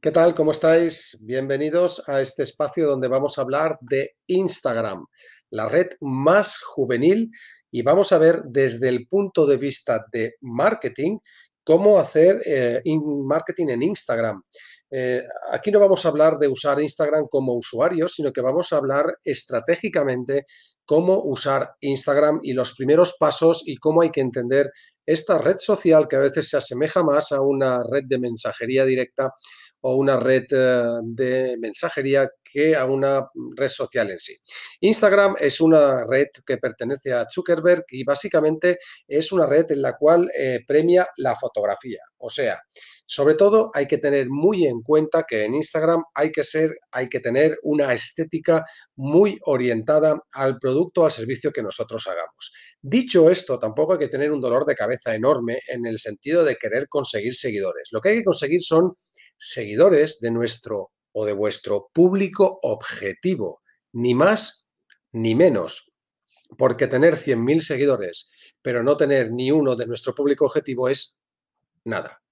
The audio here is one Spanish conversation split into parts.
¿Qué tal? ¿Cómo estáis? Bienvenidos a este espacio donde vamos a hablar de Instagram, la red más juvenil, y vamos a ver desde el punto de vista de marketing cómo hacer eh, marketing en Instagram. Eh, aquí no vamos a hablar de usar Instagram como usuario, sino que vamos a hablar estratégicamente cómo usar Instagram y los primeros pasos y cómo hay que entender esta red social que a veces se asemeja más a una red de mensajería directa o una red eh, de mensajería que a una red social en sí. Instagram es una red que pertenece a Zuckerberg y básicamente es una red en la cual eh, premia la fotografía. O sea, sobre todo hay que tener muy en cuenta que en Instagram hay que ser, hay que tener una estética muy orientada al producto, o al servicio que nosotros hagamos. Dicho esto, tampoco hay que tener un dolor de cabeza enorme en el sentido de querer conseguir seguidores. Lo que hay que conseguir son seguidores de nuestro o de vuestro público objetivo, ni más ni menos. Porque tener 100.000 seguidores, pero no tener ni uno de nuestro público objetivo es nada.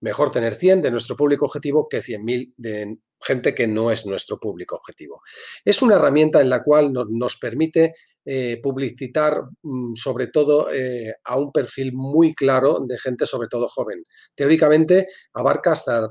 Mejor tener 100 de nuestro público objetivo que 100.000 de gente que no es nuestro público objetivo. Es una herramienta en la cual nos permite eh, publicitar mm, sobre todo eh, a un perfil muy claro de gente, sobre todo joven. Teóricamente abarca hasta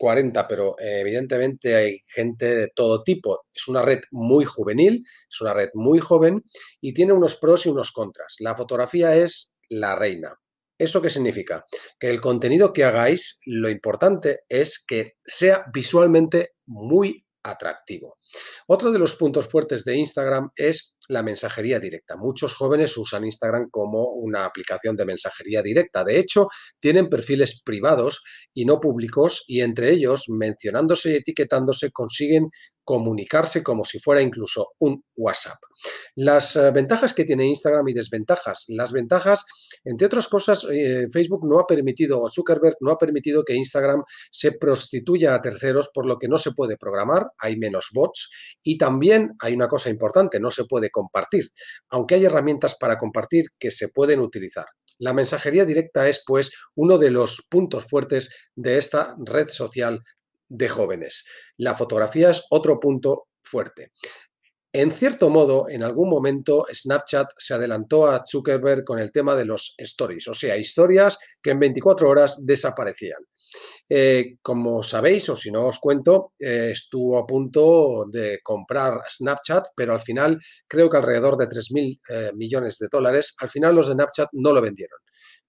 40, pero eh, evidentemente hay gente de todo tipo. Es una red muy juvenil, es una red muy joven y tiene unos pros y unos contras. La fotografía es la reina. ¿Eso qué significa? Que el contenido que hagáis, lo importante es que sea visualmente muy atractivo. Otro de los puntos fuertes de Instagram es la mensajería directa. Muchos jóvenes usan Instagram como una aplicación de mensajería directa. De hecho, tienen perfiles privados y no públicos y entre ellos, mencionándose y etiquetándose, consiguen comunicarse como si fuera incluso un WhatsApp. Las eh, ventajas que tiene Instagram y desventajas. Las ventajas, entre otras cosas, eh, Facebook no ha permitido, o Zuckerberg no ha permitido que Instagram se prostituya a terceros, por lo que no se puede programar, hay menos bots y también hay una cosa importante, no se puede compartir, aunque hay herramientas para compartir que se pueden utilizar. La mensajería directa es, pues, uno de los puntos fuertes de esta red social de jóvenes. La fotografía es otro punto fuerte. En cierto modo, en algún momento Snapchat se adelantó a Zuckerberg con el tema de los stories, o sea, historias que en 24 horas desaparecían. Eh, como sabéis, o si no os cuento, eh, estuvo a punto de comprar Snapchat, pero al final creo que alrededor de 3.000 eh, millones de dólares, al final los de Snapchat no lo vendieron.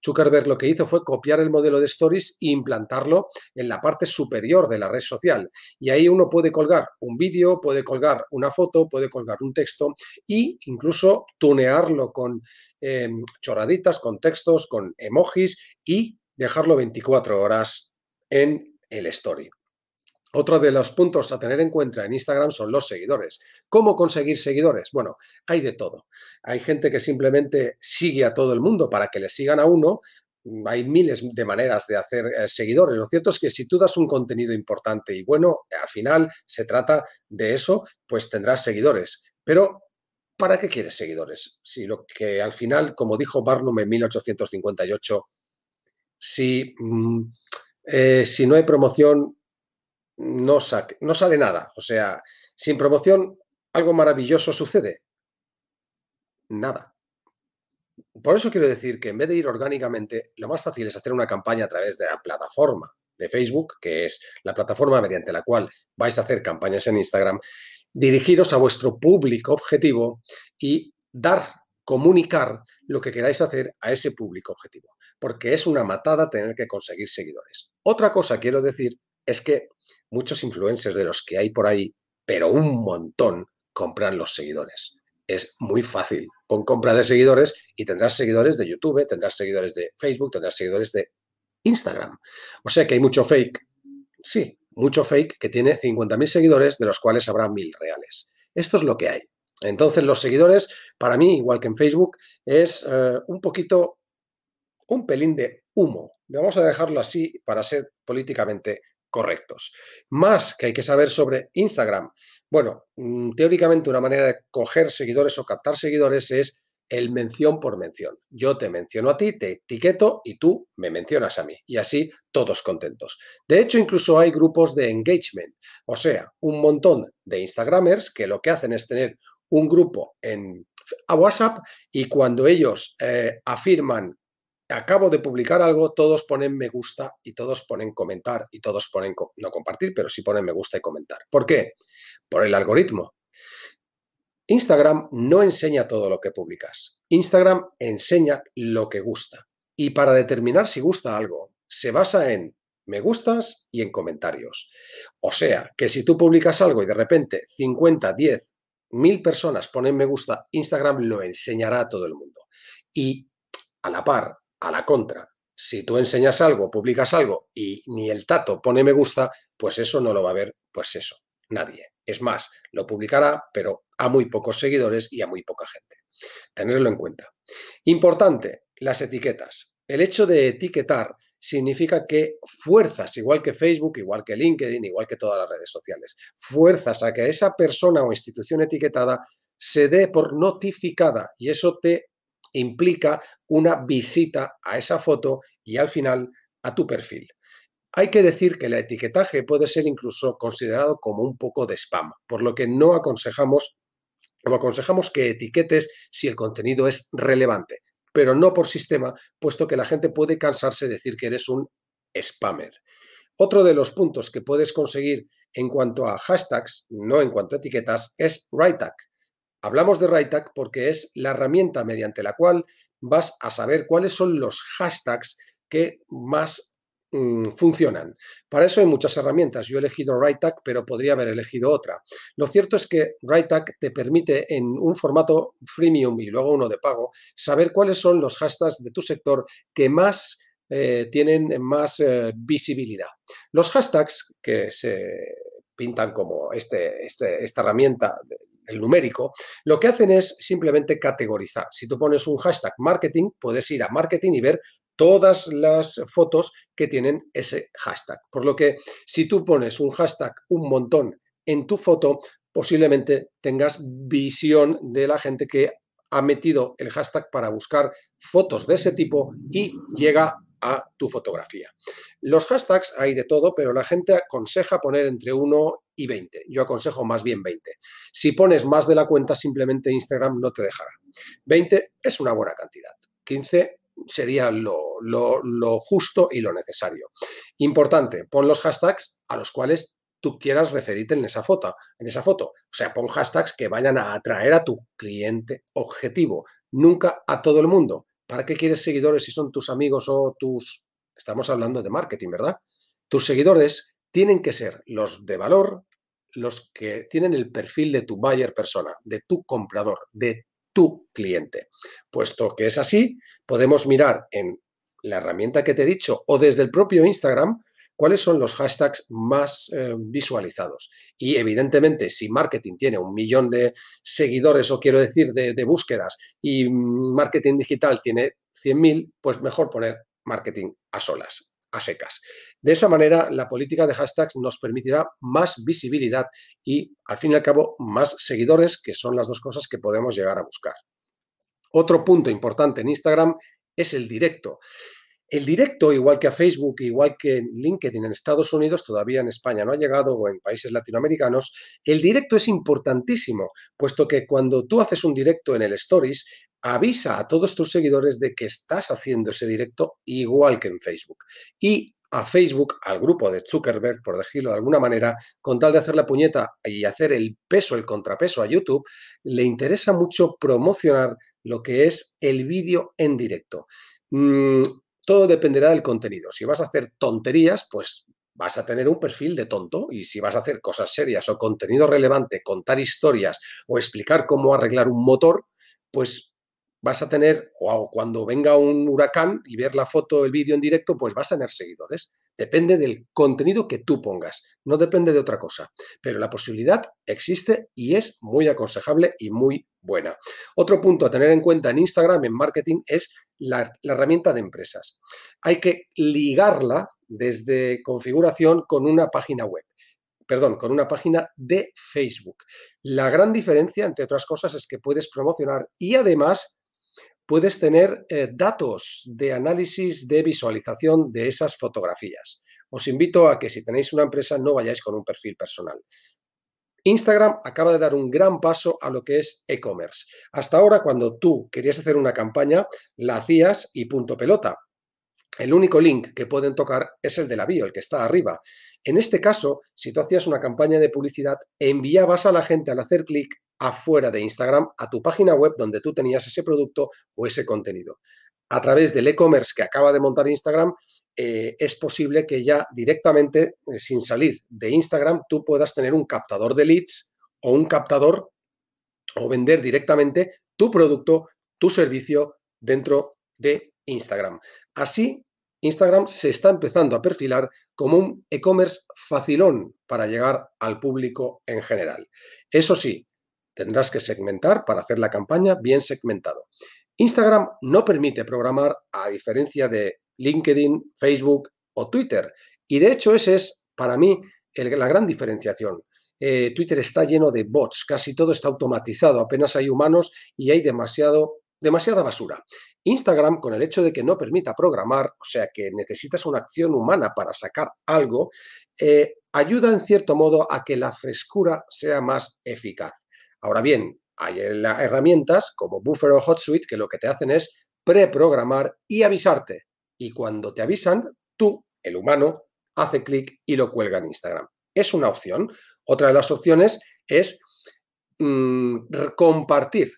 Zuckerberg lo que hizo fue copiar el modelo de Stories e implantarlo en la parte superior de la red social. Y ahí uno puede colgar un vídeo, puede colgar una foto, puede colgar un texto e incluso tunearlo con em, choraditas, con textos, con emojis y dejarlo 24 horas en el story. Otro de los puntos a tener en cuenta en Instagram son los seguidores. ¿Cómo conseguir seguidores? Bueno, hay de todo. Hay gente que simplemente sigue a todo el mundo para que le sigan a uno, mm, hay miles de maneras de hacer eh, seguidores. Lo cierto es que si tú das un contenido importante y bueno, al final se trata de eso, pues tendrás seguidores. Pero, ¿para qué quieres seguidores? Si lo que al final, como dijo Barnum en 1858, mm, eh, si no hay promoción, no, no sale nada. O sea, sin promoción algo maravilloso sucede. Nada. Por eso quiero decir que en vez de ir orgánicamente, lo más fácil es hacer una campaña a través de la plataforma de Facebook, que es la plataforma mediante la cual vais a hacer campañas en Instagram, dirigiros a vuestro público objetivo y dar, comunicar lo que queráis hacer a ese público objetivo, porque es una matada tener que conseguir seguidores. Otra cosa quiero decir es que muchos influencers de los que hay por ahí, pero un montón, compran los seguidores. Es muy fácil. Pon compra de seguidores y tendrás seguidores de YouTube, tendrás seguidores de Facebook, tendrás seguidores de Instagram. O sea que hay mucho fake. Sí, mucho fake que tiene 50.000 seguidores, de los cuales habrá 1.000 reales. Esto es lo que hay. Entonces los seguidores, para mí, igual que en Facebook, es eh, un poquito, un pelín de humo. Vamos a dejarlo así para ser políticamente correctos. Más que hay que saber sobre Instagram. Bueno, mm, teóricamente una manera de coger seguidores o captar seguidores es el mención por mención. Yo te menciono a ti, te etiqueto y tú me mencionas a mí. Y así todos contentos. De hecho, incluso hay grupos de engagement, o sea, un montón de Instagramers que lo que hacen es tener un grupo en a WhatsApp y cuando ellos eh, afirman acabo de publicar algo, todos ponen me gusta y todos ponen comentar y todos ponen no compartir, pero sí ponen me gusta y comentar. ¿Por qué? Por el algoritmo. Instagram no enseña todo lo que publicas. Instagram enseña lo que gusta. Y para determinar si gusta algo, se basa en me gustas y en comentarios. O sea, que si tú publicas algo y de repente 50, 10, mil personas ponen me gusta, Instagram lo enseñará a todo el mundo. Y a la par, a la contra. Si tú enseñas algo, publicas algo y ni el tato pone me gusta, pues eso no lo va a ver, pues eso, nadie. Es más, lo publicará, pero a muy pocos seguidores y a muy poca gente. Tenerlo en cuenta. Importante, las etiquetas. El hecho de etiquetar significa que fuerzas, igual que Facebook, igual que LinkedIn, igual que todas las redes sociales, fuerzas a que esa persona o institución etiquetada se dé por notificada y eso te implica una visita a esa foto y al final a tu perfil. Hay que decir que el etiquetaje puede ser incluso considerado como un poco de spam, por lo que no aconsejamos, no aconsejamos que etiquetes si el contenido es relevante, pero no por sistema, puesto que la gente puede cansarse de decir que eres un spammer. Otro de los puntos que puedes conseguir en cuanto a hashtags, no en cuanto a etiquetas, es tag. Hablamos de RightTag porque es la herramienta mediante la cual vas a saber cuáles son los hashtags que más mm, funcionan. Para eso hay muchas herramientas. Yo he elegido RightTag, pero podría haber elegido otra. Lo cierto es que RightTag te permite en un formato freemium y luego uno de pago saber cuáles son los hashtags de tu sector que más eh, tienen más eh, visibilidad. Los hashtags que se pintan como este, este, esta herramienta el numérico, lo que hacen es simplemente categorizar. Si tú pones un hashtag marketing, puedes ir a marketing y ver todas las fotos que tienen ese hashtag. Por lo que si tú pones un hashtag un montón en tu foto, posiblemente tengas visión de la gente que ha metido el hashtag para buscar fotos de ese tipo y llega a tu fotografía. Los hashtags hay de todo, pero la gente aconseja poner entre 1 y 20. Yo aconsejo más bien 20. Si pones más de la cuenta, simplemente Instagram no te dejará. 20 es una buena cantidad. 15 sería lo, justo y lo necesario. Importante, pon los hashtags a los cuales tú quieras referirte en esa foto, en esa foto. O sea, pon hashtags que vayan a atraer a tu cliente objetivo, nunca a todo el mundo. ¿Para qué quieres seguidores si son tus amigos o tus... Estamos hablando de marketing, ¿verdad? Tus seguidores tienen que ser los de valor, los que tienen el perfil de tu buyer persona, de tu comprador, de tu cliente. Puesto que es así, podemos mirar en la herramienta que te he dicho o desde el propio Instagram cuáles son los hashtags más eh, visualizados. Y evidentemente, si marketing tiene un millón de seguidores o quiero decir de, de búsquedas y mm, marketing digital tiene 100.000, pues mejor poner marketing a solas a secas. De esa manera, la política de hashtags nos permitirá más visibilidad y, al fin y al cabo, más seguidores, que son las dos cosas que podemos llegar a buscar. Otro punto importante en Instagram es el directo. El directo, igual que a Facebook, igual que en LinkedIn en Estados Unidos, todavía en España no ha llegado o en países latinoamericanos, el directo es importantísimo, puesto que cuando tú haces un directo en el Stories, avisa a todos tus seguidores de que estás haciendo ese directo igual que en Facebook. Y a Facebook, al grupo de Zuckerberg, por decirlo de alguna manera, con tal de hacer la puñeta y hacer el peso, el contrapeso a YouTube, le interesa mucho promocionar lo que es el vídeo en directo. Mm, todo dependerá del contenido. Si vas a hacer tonterías, pues vas a tener un perfil de tonto y si vas a hacer cosas serias o contenido relevante, contar historias o explicar cómo arreglar un motor, pues vas a tener, o cuando venga un huracán y ver la foto, o el vídeo en directo, pues vas a tener seguidores. Depende del contenido que tú pongas, no depende de otra cosa. Pero la posibilidad existe y es muy aconsejable y muy buena. Otro punto a tener en cuenta en Instagram, en marketing, es la, herramienta de empresas. Hay que ligarla desde configuración con una página web perdón, con una página de Facebook. La gran diferencia, entre otras cosas, es que puedes promocionar y además puedes tener eh, datos de análisis de visualización de esas fotografías. Os invito a que si tenéis una empresa no vayáis con un perfil personal. Instagram acaba de dar un gran paso a lo que es e-commerce. Hasta ahora, cuando tú querías hacer una campaña, la hacías y punto pelota. El único link que pueden tocar es el de la bio el que está arriba. En este caso, si tú hacías una campaña de publicidad, enviabas a la gente al hacer clic afuera de Instagram a tu página web donde tú tenías ese producto o ese contenido. A través del e-commerce que acaba de montar Instagram, eh, es posible que ya directamente, eh, sin salir de Instagram, tú puedas tener un captador de leads o un captador o vender directamente tu producto, tu servicio dentro de Instagram. Así, Instagram se está empezando a perfilar como un e-commerce facilón para llegar al público en general. Eso sí, Tendrás que segmentar para hacer la campaña bien segmentado. Instagram no permite programar a diferencia de LinkedIn, Facebook o Twitter. Y de hecho ese es para mí la gran diferenciación. Eh, Twitter está lleno de bots, casi todo está automatizado, apenas hay humanos y hay demasiado demasiada basura. Instagram, con el hecho de que no permita programar, o sea que necesitas una acción humana para sacar algo, eh, ayuda en cierto modo a que la frescura sea más eficaz. Ahora bien, hay herramientas como Buffer o HotSuite que lo que te hacen es preprogramar y avisarte. Y cuando te avisan, tú, el humano, hace clic y lo cuelga en Instagram. Es una opción. Otra de las opciones es mm, compartir.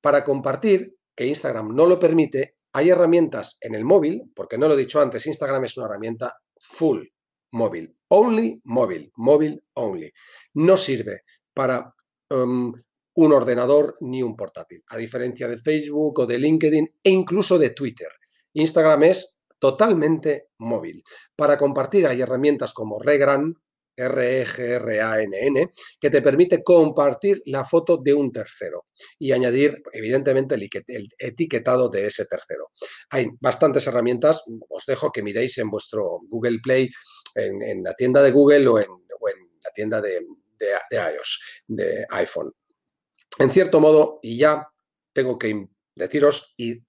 Para compartir, que Instagram no lo permite, hay herramientas en el móvil, porque no lo he dicho antes, Instagram es una herramienta full móvil, only móvil, móvil only. No sirve para Em, un ordenador ni un portátil, a diferencia de Facebook o de LinkedIn e incluso de Twitter. Instagram es totalmente móvil. Para compartir hay herramientas como Regran, e R-E-G-R-A-N-N, que te permite compartir la foto de un tercero y añadir, evidentemente, el etiquetado de ese tercero. Hay bastantes herramientas, os dejo que miréis en vuestro Google Play, en, la tienda de Google o en la tienda de, de, iOS, de iPhone. En cierto modo, y ya tengo que deciros y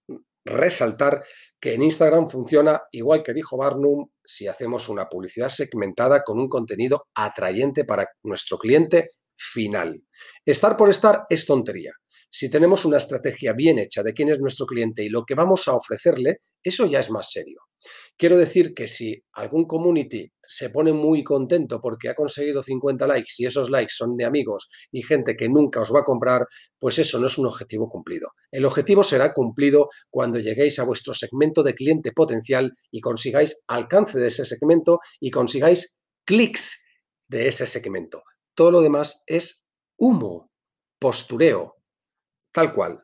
resaltar que en Instagram funciona igual que dijo Barnum si hacemos una publicidad segmentada con un contenido atrayente para nuestro cliente final. Estar por estar es tontería. Si tenemos una estrategia bien hecha de quién es nuestro cliente y lo que vamos a ofrecerle, eso ya es más serio. Quiero decir que si algún community se pone muy contento porque ha conseguido 50 likes y esos likes son de amigos y gente que nunca os va a comprar, pues eso no es un objetivo cumplido. El objetivo será cumplido cuando lleguéis a vuestro segmento de cliente potencial y consigáis alcance de ese segmento y consigáis clics de ese segmento. Todo lo demás es humo, postureo, tal cual.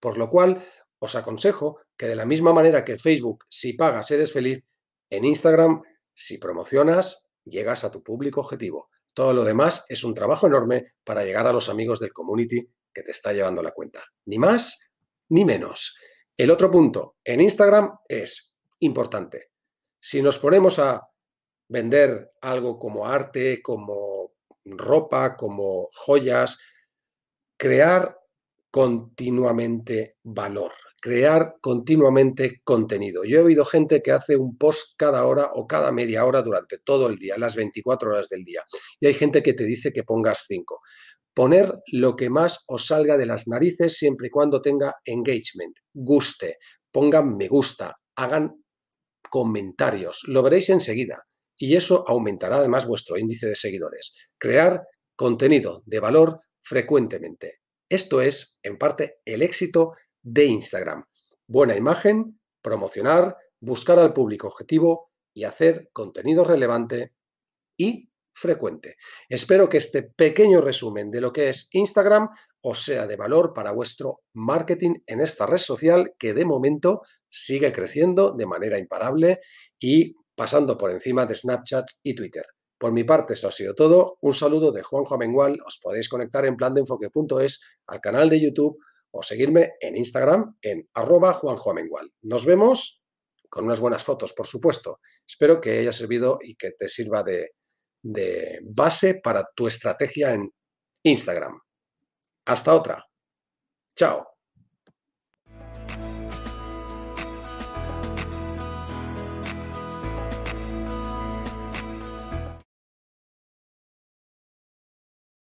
Por lo cual, os aconsejo que de la misma manera que Facebook, si pagas, eres feliz, en Instagram si promocionas, llegas a tu público objetivo. Todo lo demás es un trabajo enorme para llegar a los amigos del community que te está llevando la cuenta. Ni más ni menos. El otro punto en Instagram es importante. Si nos ponemos a vender algo como arte, como ropa, como joyas, crear continuamente valor, crear continuamente contenido. Yo he oído gente que hace un post cada hora o cada media hora durante todo el día, las 24 horas del día. Y hay gente que te dice que pongas 5. Poner lo que más os salga de las narices siempre y cuando tenga engagement, guste, pongan me gusta, hagan comentarios, lo veréis enseguida. Y eso aumentará además vuestro índice de seguidores. Crear contenido de valor frecuentemente esto es, en parte, el éxito de Instagram. Buena imagen, promocionar, buscar al público objetivo y hacer contenido relevante y frecuente. Espero que este pequeño resumen de lo que es Instagram os sea de valor para vuestro marketing en esta red social que de momento sigue creciendo de manera imparable y pasando por encima de Snapchat y Twitter. Por mi parte, esto ha sido todo. Un saludo de Juanjo Amengual. Os podéis conectar en plandeenfoque.es al canal de YouTube o seguirme en Instagram en arroba Juanjo Nos vemos con unas buenas fotos, por supuesto. Espero que haya servido y que te sirva de base para tu estrategia en Instagram. Hasta otra. Chao.